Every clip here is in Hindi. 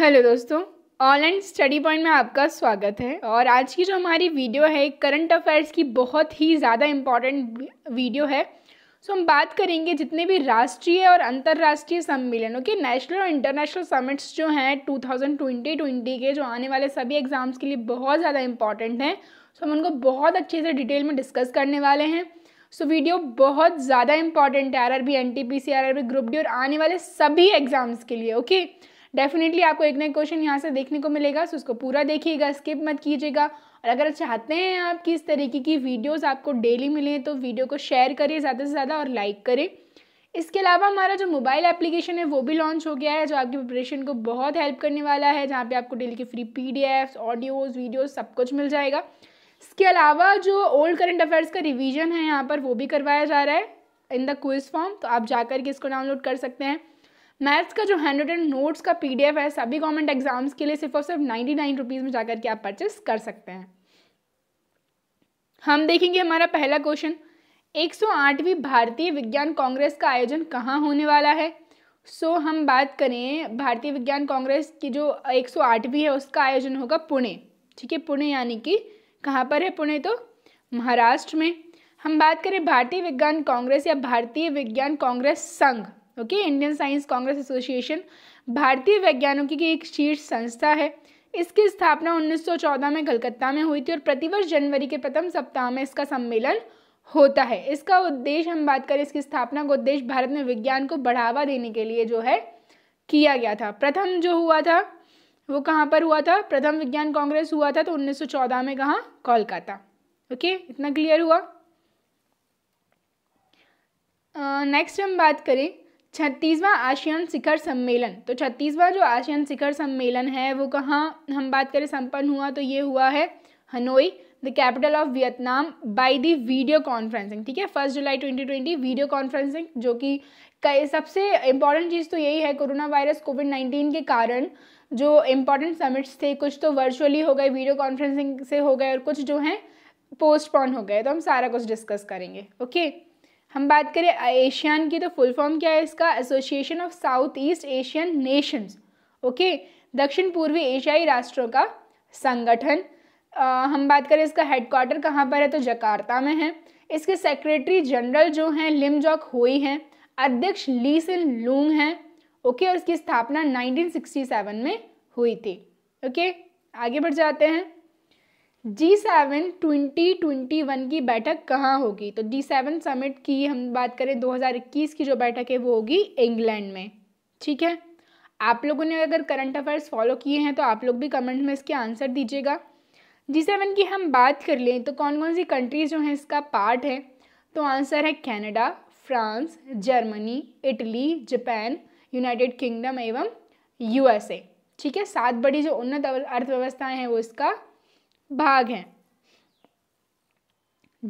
हेलो दोस्तों ऑनलाइन स्टडी पॉइंट में आपका स्वागत है और आज की जो हमारी वीडियो है करंट अफेयर्स की बहुत ही ज़्यादा इम्पॉर्टेंट वीडियो है सो so, हम बात करेंगे जितने भी राष्ट्रीय और अंतर्राष्ट्रीय सम्मेलन ओके नेशनल और इंटरनेशनल समिट्स जो हैं ट्वेंटी ट्वेंटी के जो आने वाले सभी एग्ज़ाम्स के लिए बहुत ज़्यादा इंपॉर्टेंट हैं सो so, हम उनको बहुत अच्छे से डिटेल में डिस्कस करने वाले हैं सो so, वीडियो बहुत ज़्यादा इंपॉर्टेंट है R R B N T P C R R B group D और आने वाले सभी एग्ज़ाम्स के लिए ओके okay? डेफिनेटली आपको एक ना क्वेश्चन यहाँ से देखने को मिलेगा सो उसको पूरा देखिएगा स्किप मत कीजिएगा और अगर चाहते हैं आप कि इस तरीके की वीडियोज़ आपको डेली मिलें तो वीडियो को शेयर करें ज़्यादा से ज़्यादा और लाइक करें इसके अलावा हमारा जो मोबाइल एप्लीकेशन है वो भी लॉन्च हो गया है जो आपकी प्रिपरेशन को बहुत हेल्प करने वाला है जहाँ पे आपको डेली के फ्री पीडीएफ्स ऑडियोज़ वीडियोज़ सब कुछ मिल जाएगा इसके अलावा जो ओल्ड करंट अफेयर्स का रिवीजन है यहाँ पर वो भी करवाया जा रहा है इन द क्विज फॉर्म तो आप जाकर के इसको डाउनलोड कर सकते हैं मैथ्स का जो हैंड रिटन नोट्स का पी है सभी गवर्नमेंट एग्जाम्स के लिए सिर्फ और सिर्फ नाइन्टी नाइन रुपीज़ में जाकर के आप परचेस कर सकते हैं हम देखेंगे हमारा पहला क्वेश्चन आठवीं भारतीय विज्ञान कांग्रेस का आयोजन कहाँ होने वाला है सो so, हम बात करें भारतीय विज्ञान कांग्रेस की जो आठवीं है उसका आयोजन होगा पुणे ठीक है पुणे यानी कि कहाँ पर है पुणे तो महाराष्ट्र में हम बात करें भारतीय विज्ञान कांग्रेस या भारतीय विज्ञान कांग्रेस संघ okay Indian Science Congress Association भारतीय वैज्ञानिकी की एक शीर्ष संस्था है इसकी स्थापना 1914 में कलकत्ता में हुई थी और प्रतिवर्ष जनवरी के प्रथम सप्ताह में इसका सम्मेलन होता है इसका उद्देश्य हम बात करें इसकी स्थापना का उद्देश्य भारत में विज्ञान को बढ़ावा देने के लिए जो है किया गया था प्रथम जो हुआ था वो कहाँ पर हुआ था प्रथम विज्ञान कांग्रेस हुआ था तो 1914 में कहा कोलकाता ओके इतना क्लियर हुआ नेक्स्ट हम बात करें छत्तीसवां आशियान शिखर सम्मेलन तो छत्तीसवां जो आशियान शिखर सम्मेलन है वो कहाँ हम बात करें संपन्न हुआ तो ये हुआ है Hanoi the capital of Vietnam by the video conferencing ठीक है फर्स्ट जुलाई 2020 वीडियो कॉन्फ्रेंसिंग जो कि कई सबसे इम्पॉर्टेंट चीज़ तो यही है कोरोना वायरस कोविड नाइन्टीन के कारण जो इम्पॉर्टेंट समिट्स थे कुछ तो वर्चुअली हो गए वीडियो कॉन्फ्रेंसिंग से हो गए और कुछ जो हैं पोस्टपोन हो गए तो हम सारा कुछ डिस्कस करेंगे ओके okay? हम बात करें एशियान की तो फुल फॉर्म क्या है इसका Association of South East Asian Nations okay दक्षिण पूर्वी एशियाई राष्ट्रों का संगठन आ, हम बात करें इसका हेडक्वार्टर कहाँ पर है तो जकार्ता में है इसके सेक्रेटरी जनरल जो हैं लिम जॉक हुई हैं अध्यक्ष ली सिन लूंग हैं ओके और इसकी स्थापना 1967 में हुई थी ओके आगे बढ़ जाते हैं G seven twenty twenty one की बैठक कहाँ होगी तो जी सेवन समिट की हम बात करें 2021 की जो बैठक है वो होगी इंग्लैंड में ठीक है आप लोगों ने अगर करंट अफेयर्स फॉलो किए हैं तो आप लोग भी कमेंट में इसके आंसर दीजिएगा जी सेवन की हम बात कर लें तो कौन कौन सी कंट्रीज़ जो हैं इसका पार्ट है तो आंसर है Canada France Germany Italy Japan United Kingdom एवं यूएसए ठीक है सात बड़ी जो उन्नत अर्थव्यवस्थाएं हैं वो इसका भाग हैं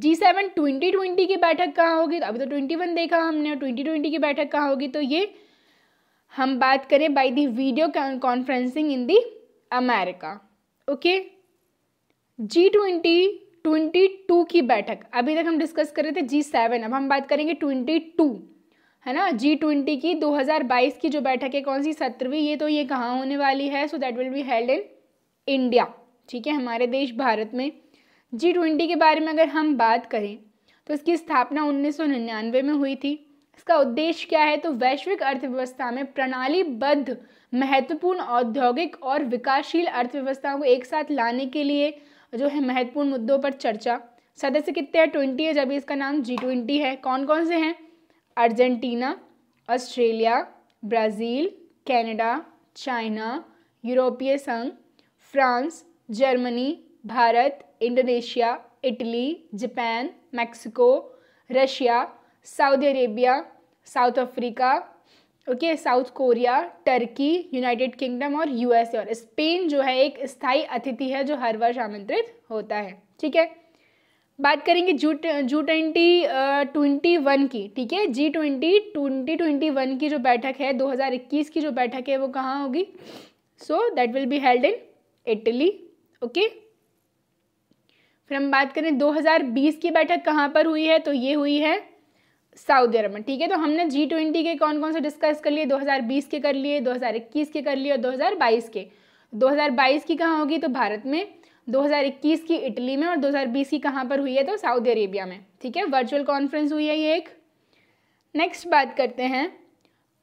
जी सेवन ट्वेंटी ट्वेंटी की बैठक कहाँ होगी तो अभी तो ट्वेंटी वन देखा हमने ट्वेंटी ट्वेंटी की बैठक कहाँ होगी तो ये हम बात करें by the video conferencing in the America okay G twenty twenty टू की बैठक अभी तक हम डिस्कस कर रहे थे जी सेवन अब हम बात करेंगे ट्वेंटी टू है ना जी ट्वेंटी की दो हज़ार बाईस की जो बैठक है कौन सी सत्रहवीं ये तो ये कहाँ होने वाली है so that will be held in India ठीक है हमारे देश भारत में जी ट्वेंटी के बारे में अगर हम बात करें तो इसकी स्थापना 1999 में हुई थी इसका उद्देश्य क्या है तो वैश्विक अर्थव्यवस्था में प्रणालीबद्ध महत्वपूर्ण औद्योगिक और विकासशील अर्थव्यवस्थाओं को एक साथ लाने के लिए जो है महत्वपूर्ण मुद्दों पर चर्चा सदस्य कितने हैं ट्वेंटी है जब इसका नाम जी ट्वेंटी है कौन कौन से हैं Argentina Australia Brazil Canada China यूरोपीय संघ France Germany Bharat Indonesia Italy Japan Mexico Russia Saudi Arabia South Africa okay South Korea Turkey United Kingdom और यूएसए और स्पेन जो है एक स्थायी अतिथि है जो हर वर्ष आमंत्रित होता है ठीक है बात करेंगे जू जू ट्वेंटी ट्वेंटी वन की ठीक है G twenty twenty twenty one की जो बैठक है 2021 की जो बैठक है वो कहाँ होगी so that will be held in Italy okay फिर हम बात करें 2020 की बैठक कहाँ पर हुई है तो ये हुई है सऊदी अरब में ठीक है तो हमने जी ट्वेंटी के कौन कौन से डिस्कस कर लिए 2020 के कर लिए 2021 के कर लिए और 2022 के 2022 की कहाँ होगी तो भारत में 2021 की इटली में और 2020 की कहाँ पर हुई है तो सऊदी अरेबिया में ठीक है वर्चुअल कॉन्फ्रेंस हुई है ये एक नेक्स्ट बात करते हैं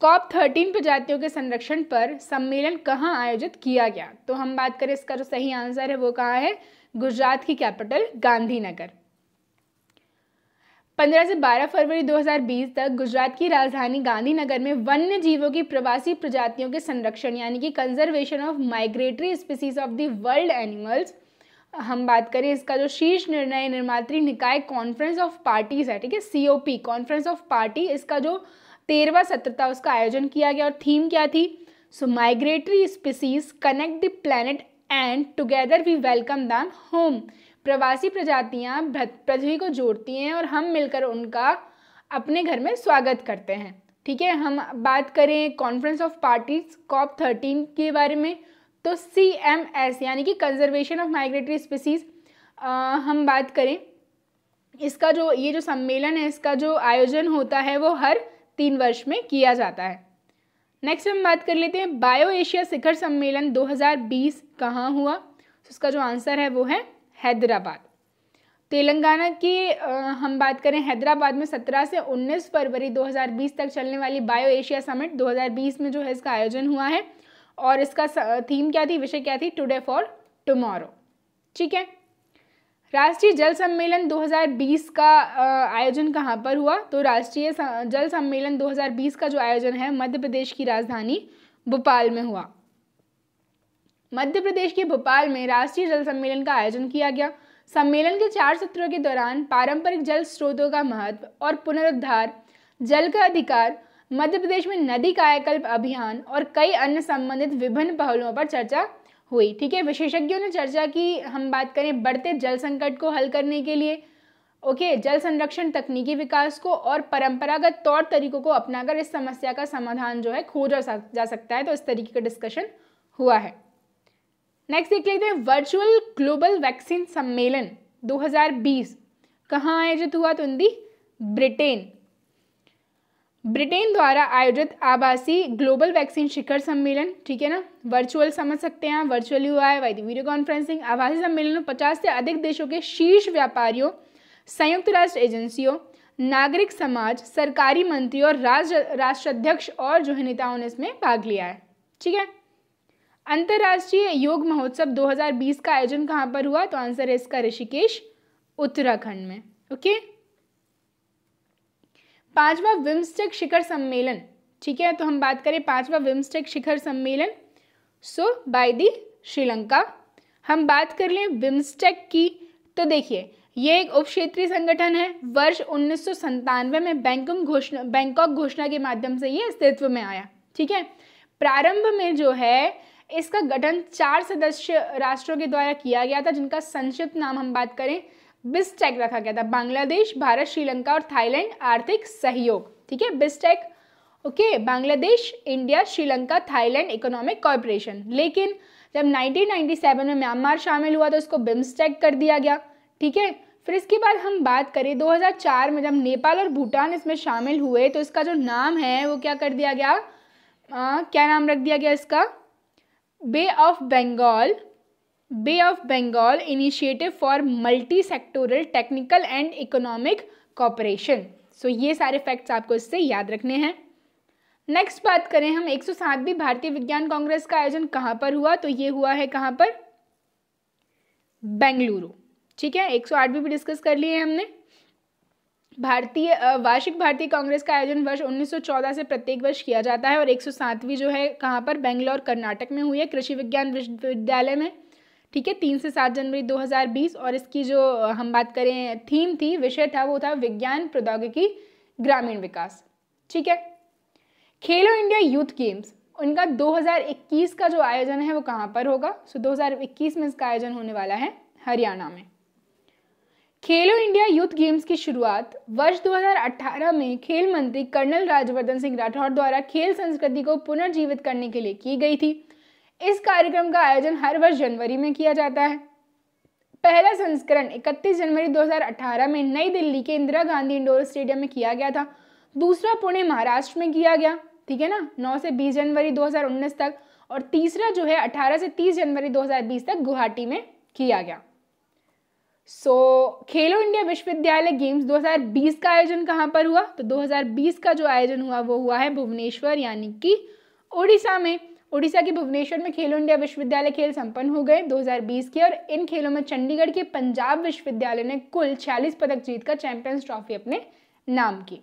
कॉप थर्टीन प्रजातियों के संरक्षण पर सम्मेलन कहाँ आयोजित किया गया तो हम बात करें इसका जो सही आंसर है वो कहाँ है गुजरात की कैपिटल गांधीनगर 15 से 12 फरवरी 2020 तक गुजरात की राजधानी गांधीनगर में वन्य जीवों की प्रवासी प्रजातियों के संरक्षण यानी कि conservation of migratory species of the world animals हम बात करें इसका जो शीर्ष निर्णय निर्मात्री निकाय कॉन्फ्रेंस ऑफ पार्टीज है ठीक है सीओपी कॉन्फ्रेंस ऑफ पार्टी इसका जो तेरहवा सत्र था उसका आयोजन किया गया और थीम क्या थी so migratory species connect the planet and together we welcome the home प्रवासी प्रजातियाँ पृथ्वी को जोड़ती हैं और हम मिलकर उनका अपने घर में स्वागत करते हैं ठीक है हम बात करें conference of parties COP thirteen के बारे में तो सी एम एस यानी कि कंजर्वेशन ऑफ माइग्रेटरी स्पीसीज हम बात करें इसका जो ये जो सम्मेलन है इसका जो आयोजन होता है वो हर तीन वर्ष में किया जाता है नेक्स्ट हम बात कर लेते हैं बायो एशिया शिखर सम्मेलन 2020 कहाँ हुआ तो उसका जो आंसर है वो है हैदराबाद तेलंगाना की हम बात करें हैदराबाद में 17 से 19 फरवरी 2020 तक चलने वाली बायो एशिया समिट 2020 में जो है इसका आयोजन हुआ है और इसका थीम क्या थी विषय क्या थी टुडे फॉर टुमारो ठीक है राष्ट्रीय जल सम्मेलन 2020 का आयोजन कहाँ पर हुआ तो राष्ट्रीय जल सम्मेलन 2020 का जो आयोजन है मध्य प्रदेश की राजधानी भोपाल में हुआ मध्य प्रदेश के भोपाल में राष्ट्रीय जल सम्मेलन का आयोजन किया गया सम्मेलन के चार सत्रों के दौरान पारंपरिक जल स्रोतों का महत्व और पुनरुद्धार जल का अधिकार मध्य प्रदेश में नदी कायाकल्प अभियान और कई अन्य संबंधित विभिन्न पहलुओं पर चर्चा हुई ठीक है विशेषज्ञों ने चर्चा की हम बात करें बढ़ते जल संकट को हल करने के लिए ओके जल संरक्षण तकनीकी विकास को और परंपरागत तौर तरीकों को अपनाकर इस समस्या का समाधान जो है खोजा जा सकता है तो इस तरीके का डिस्कशन हुआ है नेक्स्ट देख लेते हैं वर्चुअल ग्लोबल वैक्सीन सम्मेलन 2020 कहाँ आयोजित हुआ तो इन दी ब्रिटेन ब्रिटेन द्वारा आयोजित आभासी ग्लोबल वैक्सीन शिखर सम्मेलन ठीक है ना वर्चुअल समझ सकते हैं वर्चुअली हुआ है वाई वीडियो कॉन्फ्रेंसिंग आभासी सम्मेलन में पचास से अधिक देशों के शीर्ष व्यापारियों संयुक्त राष्ट्र एजेंसियों नागरिक समाज सरकारी मंत्री और राष्ट्र राष्ट्राध्यक्ष और जो है नेताओं ने इसमें भाग लिया है ठीक है अंतर्राष्ट्रीय योग महोत्सव 2020 का आयोजन कहाँ पर हुआ तो आंसर है इसका ऋषिकेश उत्तराखंड में ओके okay? पांचवा विम्स्टेक शिखर सम्मेलन ठीक है तो हम बात करें पांचवा विम्स्टेक शिखर सम्मेलन सो बाय दी श्रीलंका हम बात कर लें विम्स्टेक की तो देखिए ये एक उप क्षेत्रीय संगठन है वर्ष उन्नीस में बैंकॉक घोषणा बैंकॉक घोषणा के माध्यम से ये अस्तित्व में आया ठीक है प्रारंभ में जो है इसका गठन चार सदस्य राष्ट्रों के द्वारा किया गया था जिनका संक्षिप्त नाम हम बात करें बिस्टेक रखा गया था बांग्लादेश भारत श्रीलंका और थाईलैंड आर्थिक सहयोग ठीक है BISTEC okay Bangladesh India Sri Lanka Thailand economic corporation लेकिन जब 1997 में म्यांमार शामिल हुआ तो इसको बिम्स्टेक कर दिया गया ठीक है फिर इसके बाद हम बात करें 2004 में जब नेपाल और भूटान इसमें शामिल हुए तो इसका जो नाम है वो क्या कर दिया गया आ, क्या नाम रख दिया गया इसका Bay of Bengal Bay of Bengal initiative for multi sectoral technical and economic cooperation so ये सारे फैक्ट्स आपको इससे याद रखने हैं नेक्स्ट बात करें हम एक सौ भारतीय विज्ञान कांग्रेस का आयोजन कहाँ पर हुआ तो ये हुआ है कहाँ पर बेंगलुरु ठीक है एक सौ भी डिस्कस कर लिए हमने भारतीय वार्षिक भारतीय कांग्रेस का आयोजन वर्ष 1914 से प्रत्येक वर्ष किया जाता है और एक जो है कहाँ पर बेंगलोर कर्नाटक में हुई है कृषि विज्ञान विश्वविद्यालय में ठीक है तीन से सात जनवरी 2020 और इसकी जो हम बात करें थीम थी विषय था वो था विज्ञान प्रौद्योगिकी ग्रामीण विकास ठीक है खेलो इंडिया यूथ गेम्स उनका 2021 का जो आयोजन है वो कहाँ पर होगा सो 2021 में इसका आयोजन होने वाला है हरियाणा में खेलो इंडिया यूथ गेम्स की शुरुआत वर्ष 2018 में खेल मंत्री कर्नल राज्यवर्धन सिंह राठौर द्वारा खेल संस्कृति को पुनर्जीवित करने के लिए की गई थी इस कार्यक्रम का आयोजन हर वर्ष जनवरी में किया जाता है पहला संस्करण 31 जनवरी 2018 में नई दिल्ली के इंदिरा गांधी इंडोर स्टेडियम में किया गया था दूसरा पुणे महाराष्ट्र में किया गया ठीक है ना 9 से 20 जनवरी 2019 तक और तीसरा जो है 18 से 30 जनवरी 2020 तक गुवाहाटी में किया गया सो so, खेलो इंडिया विश्वविद्यालय गेम्स 2020 का आयोजन कहाँ पर हुआ तो 2020 का जो आयोजन हुआ वो हुआ है भुवनेश्वर यानी कि उड़ीसा में उड़ीसा के भुवनेश्वर में खेलो इंडिया विश्वविद्यालय खेल संपन्न हो गए 2020 के और इन खेलों में चंडीगढ़ के पंजाब विश्वविद्यालय ने कुल 46 पदक जीतकर चैंपियंस ट्रॉफी अपने नाम की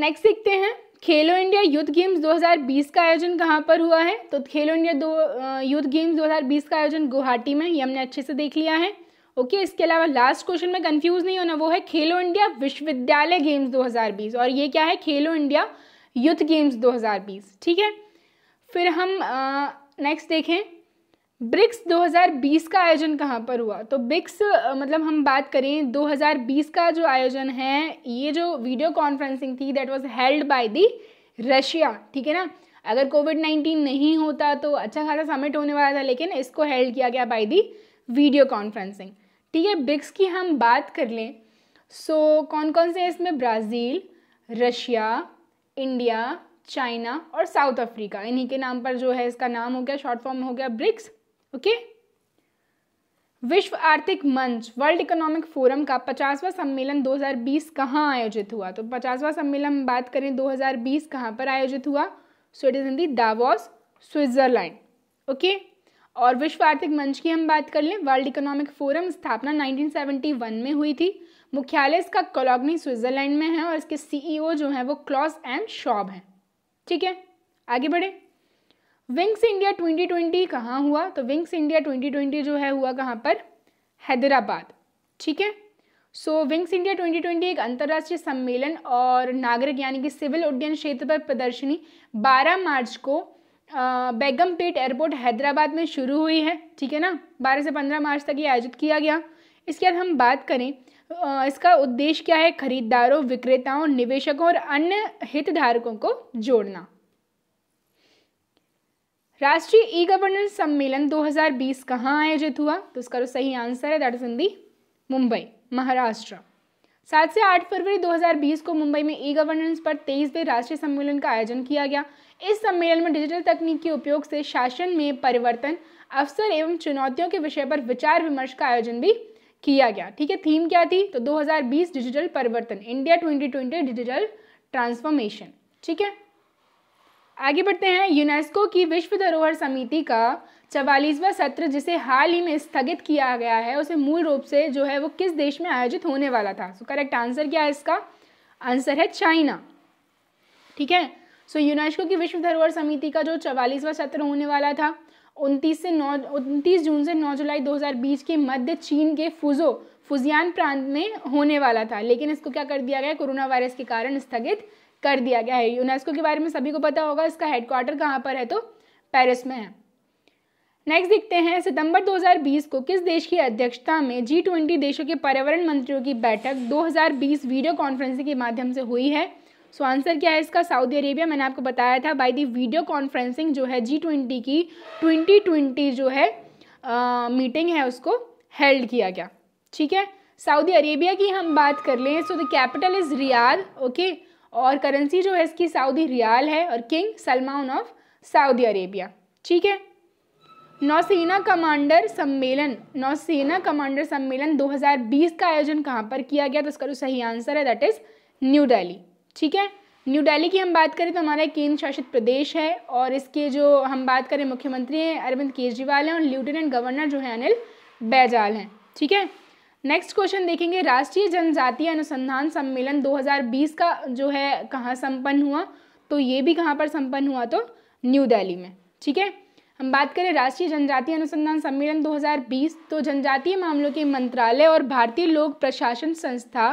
नेक्स्ट सीखते हैं खेलो इंडिया यूथ गेम्स 2020 का आयोजन कहाँ पर हुआ है तो खेलो इंडिया दो यूथ गेम्स 2020 का आयोजन गुवाहाटी में ये हमने अच्छे से देख लिया है ओके okay, इसके अलावा लास्ट क्वेश्चन में कन्फ्यूज नहीं होना वो है खेलो इंडिया विश्वविद्यालय गेम्स दो और ये क्या है खेलो इंडिया यूथ गेम्स दो ठीक है फिर हम नेक्स्ट देखें ब्रिक्स 2020 का आयोजन कहाँ पर हुआ तो ब्रिक्स मतलब हम बात करें 2020 का जो आयोजन है ये जो वीडियो कॉन्फ्रेंसिंग थी that was held by the Russia ठीक है ना अगर कोविड नाइन्टीन नहीं होता तो अच्छा खासा समिट होने वाला था लेकिन इसको हेल्ड किया गया बाई दी वीडियो कॉन्फ्रेंसिंग ठीक है ब्रिक्स की हम बात कर लें सो so, कौन कौन से इसमें ब्राज़ील रशिया इंडिया चाइना और साउथ अफ्रीका इन्हीं के नाम पर जो है इसका नाम हो गया शॉर्ट फॉर्म हो गया ब्रिक्स ओके विश्व आर्थिक मंच वर्ल्ड इकोनॉमिक फोरम का पचासवां सम्मेलन 2020 कहाँ आयोजित हुआ तो पचासवां सम्मेलन बात करें 2020 कहां पर आयोजित हुआ so it is in the Davos Switzerland okay और विश्व आर्थिक मंच की हम बात कर लें वर्ल्ड इकोनॉमिक फोरम स्थापना 1971 में हुई थी मुख्यालय इसका कॉलोगनी स्विट्ज़रलैंड में है और इसके सीईओ e जो हैं वो क्लॉस एंड शॉब हैं ठीक है आगे बढ़े विंग्स इंडिया 2020 कहाँ हुआ तो विंग्स इंडिया 2020 जो है हुआ कहाँ पर हैदराबाद ठीक है सो विंग्स इंडिया 2020 एक अंतर्राष्ट्रीय सम्मेलन और नागरिक यानी कि सिविल उड्डयन क्षेत्र पर प्रदर्शनी 12 मार्च को बेगमपेट एयरपोर्ट हैदराबाद में शुरू हुई है ठीक है ना 12 से 15 मार्च तक ये आयोजित किया गया इसके बाद हम बात करें इसका उद्देश्य क्या है खरीदारों विक्रेताओं निवेशकों और अन्य हितधारकों को जोड़ना राष्ट्रीय ई गवर्नेंस सम्मेलन 2020 कहाँ आयोजित हुआ तो उसका जो सही आंसर है that is in the Mumbai Maharashtra सात से आठ फरवरी 2020 को मुंबई में ई गवर्नेंस पर तेईसवें राष्ट्रीय सम्मेलन का आयोजन किया गया इस सम्मेलन में डिजिटल तकनीक के उपयोग से शासन में परिवर्तन अवसर एवं चुनौतियों के विषय पर विचार विमर्श का आयोजन भी किया गया ठीक है थीम क्या थी तो 2020 डिजिटल परिवर्तन इंडिया 2020 डिजिटल ट्रांसफॉर्मेशन ठीक है आगे बढ़ते हैं यूनेस्को की विश्व धरोहर समिति का चवालीसवा सत्र जिसे हाल ही में स्थगित किया गया है उसे मूल रूप से जो है वो किस देश में आयोजित होने वाला था सो करेक्ट आंसर क्या है इसका आंसर है चाइना ठीक है सो so, यूनेस्को की विश्व धरोहर समिति का जो चवालीसवा सत्र होने वाला था उनतीस से नौ उनतीस जून से नौ जुलाई 2020 के मध्य चीन के फुजो फुजियान प्रांत में होने वाला था लेकिन इसको क्या कर दिया गया कोरोना वायरस के कारण स्थगित कर दिया गया है यूनेस्को के बारे में सभी को पता होगा इसका हेडक्वार्टर कहाँ पर है तो पेरिस में है नेक्स्ट देखते हैं सितंबर 2020 को किस देश की अध्यक्षता में जी ट्वेंटी देशों के पर्यावरण मंत्रियों की बैठक 2020 वीडियो कॉन्फ्रेंसिंग के माध्यम से हुई है सो आंसर क्या है इसका सऊदी अरेबिया मैंने आपको बताया था बाई दी वीडियो कॉन्फ्रेंसिंग जो है जी ट्वेंटी की ट्वेंटी ट्वेंटी जो है मीटिंग मीटिंग है उसको हेल्ड किया गया ठीक है सऊदी अरेबिया की हम बात कर लें so the capital is Riyal okay और करेंसी जो है इसकी सऊदी रियाल है और King Salman of Saudi Arabia ठीक है नौसेना कमांडर सम्मेलन नौसेना कमांडर सम्मेलन 2020 का आयोजन कहाँ पर किया गया तो इसका जो सही आंसर है दैट इज़ न्यू दिल्ली ठीक है न्यू दिल्ली की हम बात करें तो हमारा केंद्र शासित प्रदेश है और इसके जो हम बात करें मुख्यमंत्री हैं अरविंद केजरीवाल हैं और लेफ्टिनेंट गवर्नर जो हैं अनिल बैजाल हैं ठीक है नेक्स्ट क्वेश्चन देखेंगे राष्ट्रीय जनजातीय अनुसंधान सम्मेलन 2020 का जो है कहाँ संपन्न हुआ तो ये भी कहाँ पर संपन्न हुआ तो न्यू दिल्ली में ठीक है हम बात करें राष्ट्रीय जनजातीय अनुसंधान सम्मेलन 2020 तो जनजातीय मामलों के मंत्रालय और भारतीय लोक प्रशासन संस्था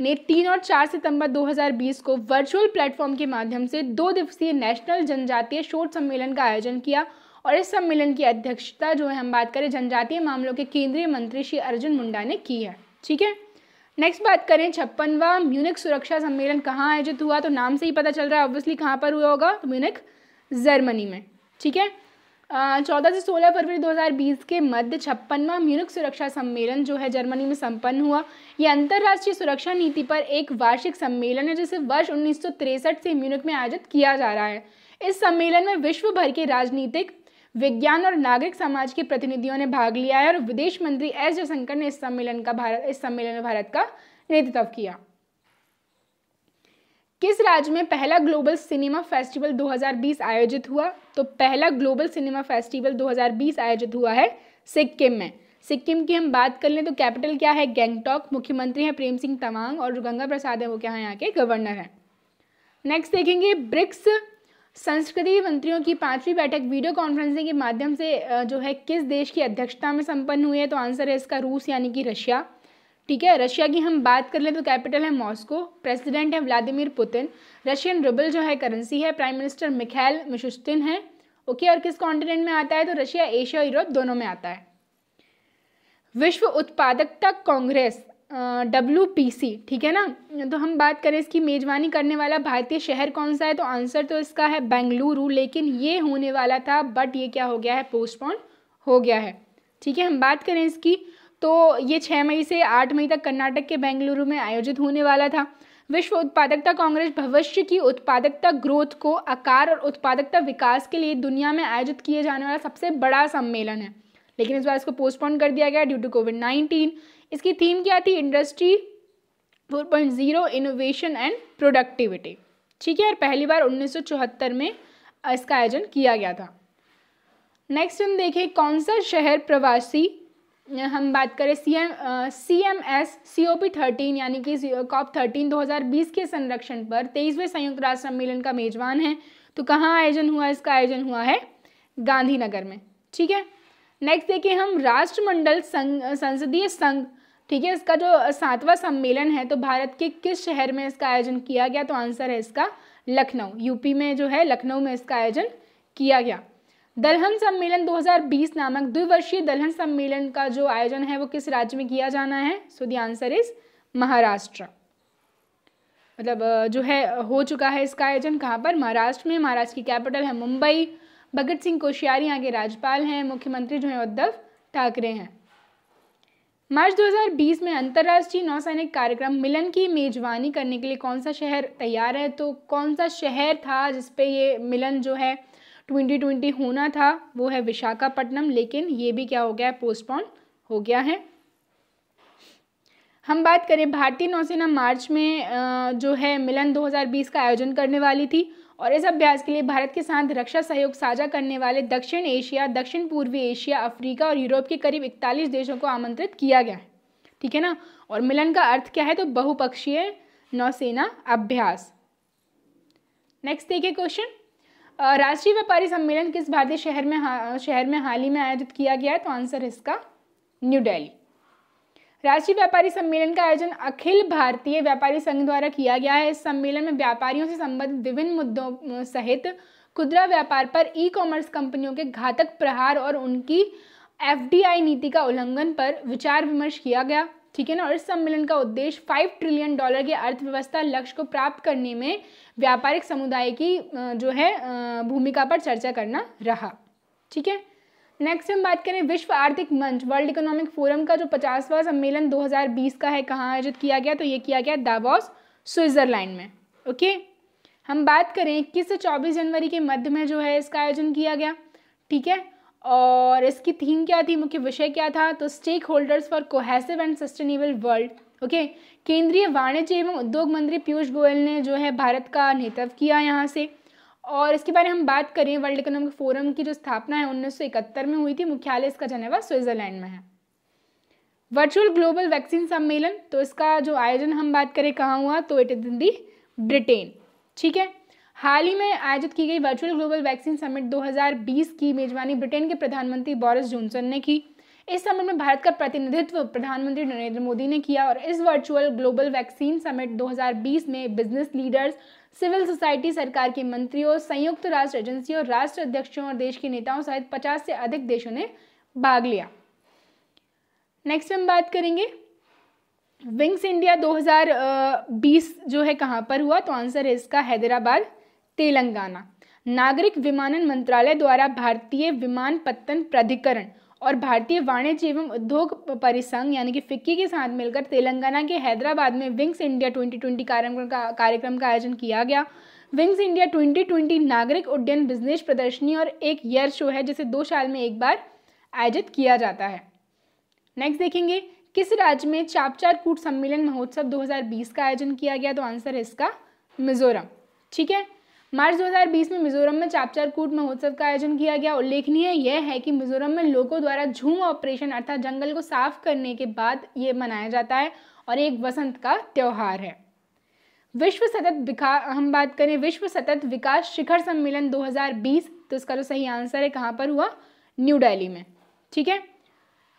ने तीन और चार सितंबर 2020 को वर्चुअल प्लेटफॉर्म के माध्यम से दो दिवसीय नेशनल जनजातीय शोध सम्मेलन का आयोजन किया और इस सम्मेलन की अध्यक्षता जो है हम बात करें जनजातीय मामलों के केंद्रीय मंत्री श्री अर्जुन मुंडा ने की है ठीक है नेक्स्ट बात करें छप्पनवा म्यूनिक सुरक्षा सम्मेलन कहाँ आयोजित हुआ तो नाम से ही पता चल रहा है ऑब्वियसली कहाँ पर हुआ होगा तो म्यूनिक जर्मनी में ठीक है चौदह से सोलह फरवरी 2020 के मध्य छप्पनवा म्यूनिक सुरक्षा सम्मेलन जो है जर्मनी में संपन्न हुआ यह अंतर्राष्ट्रीय सुरक्षा नीति पर एक वार्षिक सम्मेलन है जिसे वर्ष उन्नीस से म्यूनिक में आयोजित किया जा रहा है इस सम्मेलन में विश्व भर के राजनीतिक विज्ञान और नागरिक समाज के प्रतिनिधियों ने भाग लिया है और विदेश मंत्री एस जयशंकर ने इस सम्मेलन का भारत इस सम्मेलन में भारत का नेतृत्व किया किस राज्य में पहला ग्लोबल सिनेमा फेस्टिवल 2020 आयोजित हुआ तो पहला ग्लोबल सिनेमा फेस्टिवल 2020 आयोजित हुआ है सिक्किम में सिक्किम की हम बात कर लें तो कैपिटल क्या है गैंगटॉक मुख्यमंत्री हैं प्रेम सिंह तवांग और जो गंगा प्रसाद है वो क्या है यहाँ के गवर्नर हैं नेक्स्ट देखेंगे ब्रिक्स संस्कृति मंत्रियों की पांचवी बैठक वीडियो कॉन्फ्रेंसिंग के माध्यम से जो है किस देश की अध्यक्षता में संपन्न हुई है तो आंसर है इसका रूस यानी कि रशिया ठीक है रशिया की हम बात कर लें तो कैपिटल है मॉस्को प्रेसिडेंट है व्लादिमीर पुतिन रशियन रूबल जो है करेंसी है प्राइम मिनिस्टर मिखैल मिशुस्तिन है ओके और किस कॉन्टिनेंट में आता है तो रशिया एशिया और यूरोप दोनों में आता है विश्व उत्पादकता कांग्रेस डब्ल्यू ठीक है ना तो हम बात करें इसकी मेजबानी करने वाला भारतीय शहर कौन सा है तो आंसर तो इसका है बेंगलुरु लेकिन ये होने वाला था बट ये क्या हो गया है पोस्टपोन हो गया है ठीक है हम बात करें इसकी तो ये छः मई से आठ मई तक कर्नाटक के बेंगलुरु में आयोजित होने वाला था विश्व उत्पादकता कांग्रेस भविष्य की उत्पादकता ग्रोथ को आकार और उत्पादकता विकास के लिए दुनिया में आयोजित किए जाने वाला सबसे बड़ा सम्मेलन है लेकिन इस बार इसको पोस्टपोन कर दिया गया ड्यू टू कोविड नाइन्टीन इसकी थीम क्या थी industry four point zero innovation and productivity ठीक है और पहली बार उन्नीस में इसका आयोजन किया गया था नेक्स्ट हम देखें कौन सा शहर प्रवासी हम बात करें C M C M S C O P thirteen यानी कि कॉप थर्टीन दो हज़ार बीस के संरक्षण पर तेईसवें संयुक्त राष्ट्र सम्मेलन का मेजबान है तो कहाँ आयोजन हुआ इसका आयोजन हुआ है गांधीनगर में ठीक है नेक्स्ट देखिए हम राष्ट्रमंडल संघ संसदीय संघ ठीक है इसका जो सातवां सम्मेलन है तो भारत के किस शहर में इसका आयोजन किया गया तो आंसर है इसका लखनऊ यूपी में जो है लखनऊ में इसका आयोजन किया गया दलहन सम्मेलन 2020 नामक द्विवर्षीय दलहन सम्मेलन का जो आयोजन है वो किस राज्य में किया जाना है so the answer is Maharashtra मतलब जो है हो चुका है इसका आयोजन कहाँ पर महाराष्ट्र में महाराष्ट्र की कैपिटल है मुंबई भगत सिंह कोश्यारी यहाँ के राज्यपाल हैं मुख्यमंत्री जो है उद्धव ठाकरे हैं मार्च 2020 में अंतर्राष्ट्रीय नौसैनिक कार्यक्रम मिलन की मेजबानी करने के लिए कौन सा शहर तैयार है तो कौन सा शहर था जिसपे ये मिलन जो है 2020 होना था वो है विशाखापट्टनम लेकिन ये भी क्या हो गया है पोस्टपोन हो गया है हम बात करें भारतीय नौसेना मार्च में जो है मिलन 2020 का आयोजन करने वाली थी और इस अभ्यास के लिए भारत के साथ रक्षा सहयोग साझा करने वाले दक्षिण एशिया दक्षिण पूर्वी एशिया अफ्रीका और यूरोप के करीब इकतालीस देशों को आमंत्रित किया गया है ठीक है ना और मिलन का अर्थ क्या है तो बहुपक्षीय नौसेना अभ्यास नेक्स्ट देखिए क्वेश्चन राष्ट्रीय व्यापारी सम्मेलन किस भारतीय शहर में शहर में हाल ही में आयोजित किया गया है तो आंसर इसका न्यू दिल्ली राष्ट्रीय व्यापारी सम्मेलन का आयोजन अखिल भारतीय व्यापारी संघ द्वारा किया गया है इस सम्मेलन में व्यापारियों से संबंधित विभिन्न मुद्दों सहित खुदरा व्यापार पर ई कॉमर्स कंपनियों के घातक प्रहार और उनकी एफ नीति का उल्लंघन पर विचार विमर्श किया गया ठीक है ना और इस सम्मेलन का उद्देश्य फाइव ट्रिलियन डॉलर की अर्थव्यवस्था लक्ष्य को प्राप्त करने में व्यापारिक समुदाय की जो है भूमिका पर चर्चा करना रहा ठीक है नेक्स्ट हम बात करें विश्व आर्थिक मंच वर्ल्ड इकोनॉमिक फोरम का जो पचासवा सम्मेलन 2020 का है कहाँ आयोजित किया गया तो ये किया गया दावोस स्विट्ज़रलैंड में ओके हम बात करें इक्कीस से चौबीस जनवरी के मध्य में जो है इसका आयोजन किया गया ठीक है और इसकी थीम क्या थी मुख्य विषय क्या था तो stakeholders for cohesive and sustainable world okay केंद्रीय वाणिज्य एवं उद्योग मंत्री पीयूष गोयल ने जो है भारत का नेतृत्व किया यहाँ से और इसके बारे में हम बात करें वर्ल्ड इकोनॉमिक फोरम की जो स्थापना है उन्नीस में हुई थी मुख्यालय इसका जनेवा स्विट्जरलैंड में है वर्चुअल ग्लोबल वैक्सीन सम्मेलन तो इसका जो आयोजन हम बात करें कहाँ हुआ तो it is in the Britain ठीक है हाल ही में आयोजित की गई वर्चुअल ग्लोबल वैक्सीन समिट 2020 की मेजबानी ब्रिटेन के प्रधानमंत्री बोरिस जॉनसन ने की इस समिट में भारत का प्रतिनिधित्व प्रधानमंत्री नरेंद्र मोदी ने किया और इस वर्चुअल ग्लोबल वैक्सीन समिट 2020 में बिजनेस लीडर्स सिविल सोसाइटी सरकार के मंत्रियों संयुक्त राष्ट्र एजेंसियों राष्ट्र अध्यक्षों और देश के नेताओं सहित 50 से अधिक देशों ने भाग लिया नेक्स्ट हम बात करेंगे विंग्स इंडिया 2020 जो है कहाँ पर हुआ तो आंसर है इसका हैदराबाद तेलंगाना नागरिक विमानन मंत्रालय द्वारा भारतीय विमान पत्तन प्राधिकरण और भारतीय वाणिज्य एवं उद्योग परिसंघ यानी कि फिक्की के साथ मिलकर तेलंगाना के हैदराबाद में विंग्स इंडिया 2020 कार्यक्रम का कार्यक्रम का आयोजन किया गया विंग्स इंडिया 2020 नागरिक उड्डयन बिजनेस प्रदर्शनी और एक ईयर शो है जिसे दो साल में एक बार आयोजित किया जाता है नेक्स्ट देखेंगे किस राज्य में चापचार कूट सम्मेलन महोत्सव 2020 का आयोजन किया गया तो आंसर है इसका मिजोरम ठीक है मार्च 2020 में मिजोरम में चापचारकूट महोत्सव का आयोजन किया गया उल्लेखनीय यह है कि मिजोरम में लोगों द्वारा झूम ऑपरेशन अर्थात जंगल को साफ करने के बाद ये मनाया जाता है और एक वसंत का त्यौहार है विश्व सतत विकास हम बात करें विश्व सतत विकास शिखर सम्मेलन 2020 तो इसका जो सही आंसर है कहाँ पर हुआ न्यू डेली में ठीक है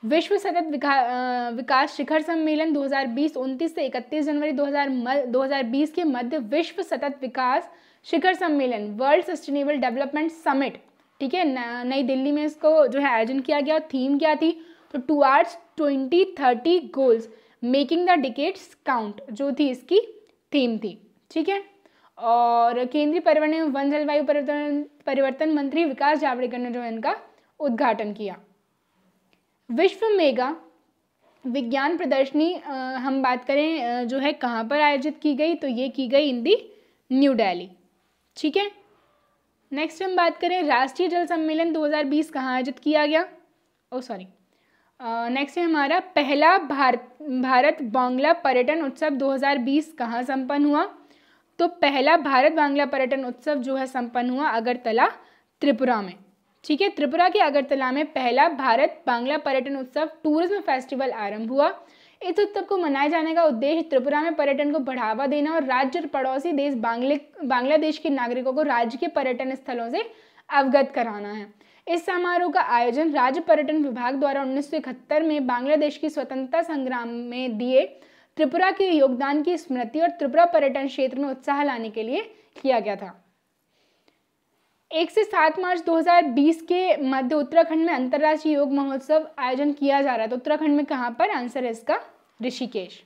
विश्व सतत विकास शिखर सम्मेलन 2020 29 से 31 जनवरी 2000 2020 के मध्य विश्व सतत विकास शिखर सम्मेलन वर्ल्ड सस्टेनेबल डेवलपमेंट समिट ठीक है नई दिल्ली में इसको जो है आयोजन किया गया थीम क्या थी तो towards twenty thirty goals making the decades count जो थी इसकी थीम थी ठीक है और केंद्रीय पर्यावरण एवं वन जलवायु परिवर्तन परिवर्तन मंत्री विकास जावड़ेकर ने जो है इनका उद्घाटन किया विश्व मेगा विज्ञान प्रदर्शनी हम बात करें जो है कहाँ पर आयोजित की गई तो ये की गई इन दी न्यू दिल्ली ठीक है नेक्स्ट हम बात करें राष्ट्रीय जल सम्मेलन 2020 कहाँ आयोजित किया गया ओ सॉरी नेक्स्ट है हमारा पहला भारत भारत बांग्ला पर्यटन उत्सव 2020 कहाँ संपन्न हुआ तो पहला भारत बांग्ला पर्यटन उत्सव जो है संपन्न हुआ अगरतला त्रिपुरा में ठीक है त्रिपुरा के अगरतला में पहला भारत बांग्ला पर्यटन उत्सव टूरिज्म फेस्टिवल आरंभ हुआ इस उत्सव को मनाए जाने का उद्देश्य त्रिपुरा में पर्यटन को बढ़ावा देना और राज्य और पड़ोसी देश बांग्ले बांग्लादेश के नागरिकों को राज्य के पर्यटन स्थलों से अवगत कराना है इस समारोह का आयोजन राज्य पर्यटन विभाग द्वारा उन्नीस में बांग्लादेश की स्वतंत्रता संग्राम में दिए त्रिपुरा के योगदान की स्मृति और त्रिपुरा पर्यटन क्षेत्र में उत्साह लाने के लिए किया गया था एक से सात मार्च 2020 के मध्य उत्तराखंड में अंतर्राष्ट्रीय योग महोत्सव आयोजन किया जा रहा है तो उत्तराखंड में कहाँ पर आंसर है इसका ऋषिकेश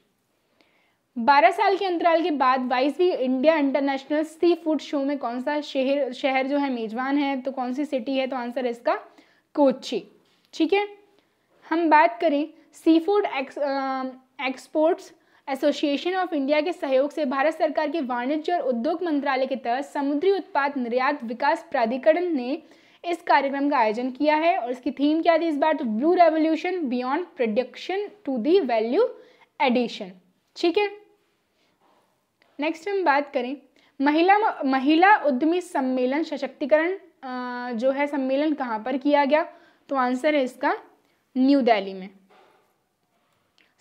12 साल के अंतराल के बाद बाईसवीं India international seafood show में कौन सा शहर शहर जो है मेजबान है तो कौन सी सिटी है तो आंसर है इसका कोची ठीक है हम बात करें seafood ex, exports association of India के सहयोग से भारत सरकार के वाणिज्य और उद्योग मंत्रालय के तहत समुद्री उत्पाद निर्यात विकास प्राधिकरण ने इस कार्यक्रम का आयोजन किया है और इसकी थीम क्या थी इस बार तो blue revolution beyond production to the value addition ठीक है नेक्स्ट हम बात करें महिला महिला उद्यमी सम्मेलन सशक्तिकरण जो है सम्मेलन कहाँ पर किया गया तो आंसर है इसका न्यू दिल्ली में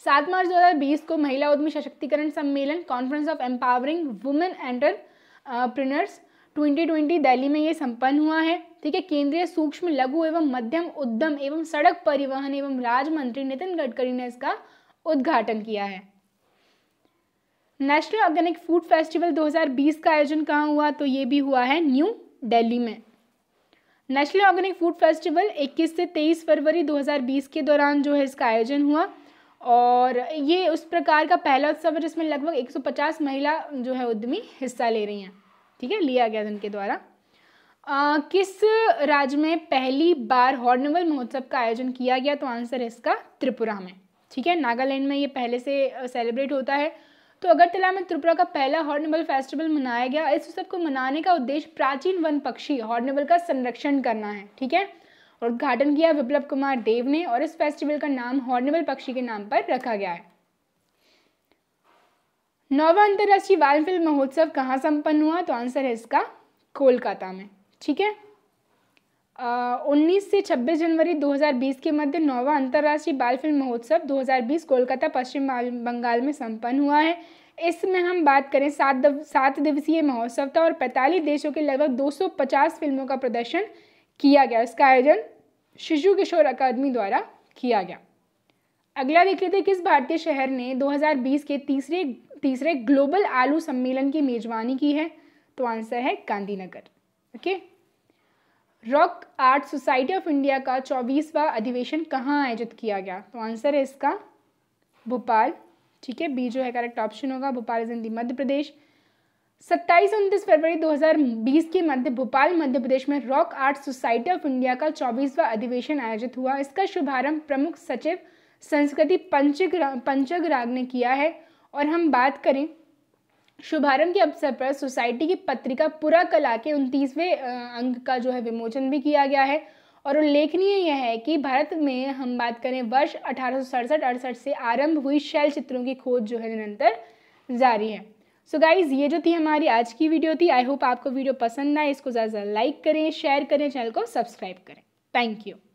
सात मार्च 2020 को महिला उद्यमी सशक्तिकरण सम्मेलन conference of empowering women entrepreneurs 2020 Delhi में ये संपन्न हुआ है ठीक है केंद्रीय सूक्ष्म लघु एवं मध्यम उद्यम एवं सड़क परिवहन एवं राजमंत्री नितिन गडकरी ने इसका उद्घाटन किया है नेशनल ऑर्गेनिक फूड फेस्टिवल 2020 का आयोजन कहाँ हुआ तो ये भी हुआ है न्यू दिल्ली में नेशनल ऑर्गेनिक फूड फेस्टिवल 21 से 23 फरवरी 2020 के दौरान जो है इसका आयोजन हुआ और ये उस प्रकार का पहला उत्सव है जिसमें लगभग 150 महिला जो है उद्यमी हिस्सा ले रही हैं ठीक है लिया गया उनके द्वारा आ, किस राज्य में पहली बार हॉर्नवल महोत्सव का आयोजन किया गया तो आंसर है इसका त्रिपुरा में ठीक है नागालैंड में ये पहले से सेलिब्रेट होता है तो अगरतला में त्रिपुरा का पहला हॉर्नबल फेस्टिवल मनाया गया इस उत्सव को मनाने का उद्देश्य प्राचीन वन पक्षी हॉर्नबल का संरक्षण करना है ठीक है और उद्घाटन किया विप्लव कुमार देव ने और इस फेस्टिवल का नाम हॉर्नेबल पक्षी के नाम पर रखा गया है नौवा अंतर्राष्ट्रीय बाल फिल्म महोत्सव कहाँ संपन्न हुआ तो आंसर है इसका कोलकाता में ठीक है उन्नीस से छब्बीस जनवरी 2020 के मध्य नौवा अंतर्राष्ट्रीय बाल फिल्म महोत्सव 2020 कोलकाता पश्चिम बंगाल में संपन्न हुआ है इसमें हम बात करें सात सात दिवसीय महोत्सव था और पैंतालीस देशों के लगभग 250 फिल्मों का प्रदर्शन किया गया इसका आयोजन शिशु किशोर अकादमी द्वारा किया गया अगला देख लेते किस भारतीय शहर ने 2020 के तीसरे तीसरे ग्लोबल आलू सम्मेलन की मेजबानी की है तो आंसर है Gandhinagar okay rock art society of India का चौबीसवा अधिवेशन कहाँ आयोजित किया गया तो आंसर है इसका भोपाल ठीक है बी जो है करेक्ट ऑप्शन होगा भोपाल इज इन दी मध्य प्रदेश सत्ताईस उनतीस फरवरी 2020 के मध्य भोपाल मध्य प्रदेश में rock art society of India का चौबीसवा अधिवेशन आयोजित हुआ इसका शुभारंभ प्रमुख सचिव संस्कृति पंचग्रा पंचगराग ने किया है और हम बात करें शुभारंभ के अवसर पर सोसाइटी की पत्रिका पूरा कला के उनतीसवें अंक का जो है विमोचन भी किया गया है और उल्लेखनीय यह है कि भारत में हम बात करें वर्ष अठारह सौ से आरंभ हुई शैल चित्रों की खोज जो है निरंतर जारी है सो so गाइज़ ये जो थी हमारी आज की वीडियो थी आई होप आपको वीडियो पसंद आए इसको ज़्यादा ज़्यादा लाइक करें शेयर करें चैनल को सब्सक्राइब करें थैंक यू